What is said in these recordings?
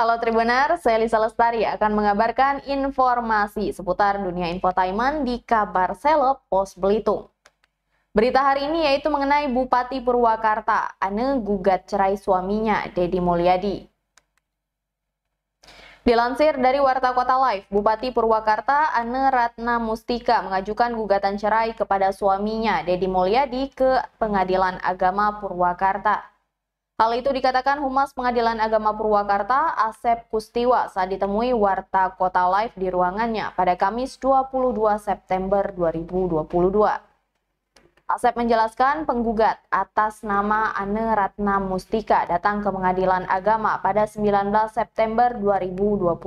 Halo Tribuner, saya Lisa Lestari akan mengabarkan informasi seputar dunia infotainment di Kabar Seleb Pos Belitung. Berita hari ini yaitu mengenai Bupati Purwakarta, Ane gugat cerai suaminya, Dedi Mulyadi. Dilansir dari Warta Kota Live, Bupati Purwakarta Ane Ratna Mustika mengajukan gugatan cerai kepada suaminya, Dedi Mulyadi, ke Pengadilan Agama Purwakarta. Hal itu dikatakan Humas Pengadilan Agama Purwakarta Asep Kustiwa saat ditemui Warta Kota Live di ruangannya pada Kamis 22 September 2022. Asep menjelaskan penggugat atas nama Ane Ratna Mustika datang ke Pengadilan Agama pada 19 September 2022.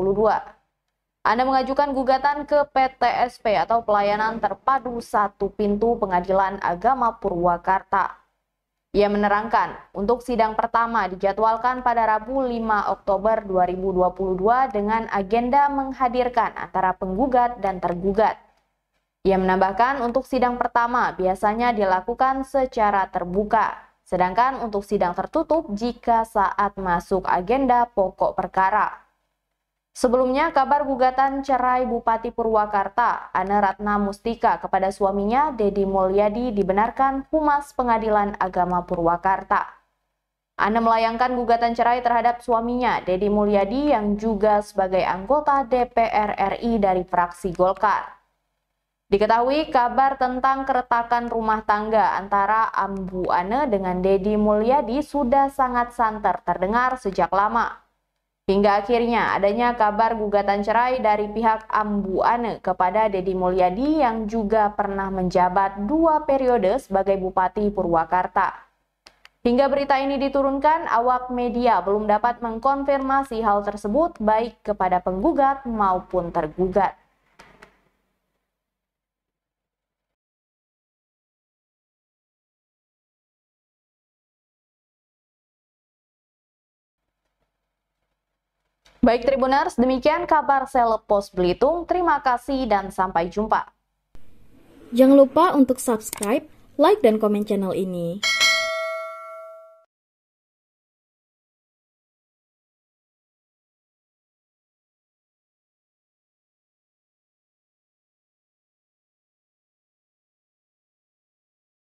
Anda mengajukan gugatan ke PTSP atau Pelayanan Terpadu Satu Pintu Pengadilan Agama Purwakarta ia menerangkan, untuk sidang pertama dijadwalkan pada Rabu 5 Oktober 2022 dengan agenda menghadirkan antara penggugat dan tergugat. Ia menambahkan untuk sidang pertama biasanya dilakukan secara terbuka, sedangkan untuk sidang tertutup jika saat masuk agenda pokok perkara. Sebelumnya, kabar gugatan cerai Bupati Purwakarta, Ana Ratna Mustika kepada suaminya, Dedi Mulyadi, dibenarkan Humas Pengadilan Agama Purwakarta. Ana melayangkan gugatan cerai terhadap suaminya, Dedi Mulyadi, yang juga sebagai anggota DPR RI dari fraksi Golkar. Diketahui kabar tentang keretakan rumah tangga antara Ambu Ane dengan Dedi Mulyadi sudah sangat santer terdengar sejak lama. Hingga akhirnya adanya kabar gugatan cerai dari pihak Ambuane kepada Dedi Mulyadi yang juga pernah menjabat dua periode sebagai Bupati Purwakarta. Hingga berita ini diturunkan, awak media belum dapat mengkonfirmasi hal tersebut baik kepada penggugat maupun tergugat. Baik Tribuners, demikian kabar Selepos Belitung. Terima kasih dan sampai jumpa. Jangan lupa untuk subscribe, like, dan komen channel ini.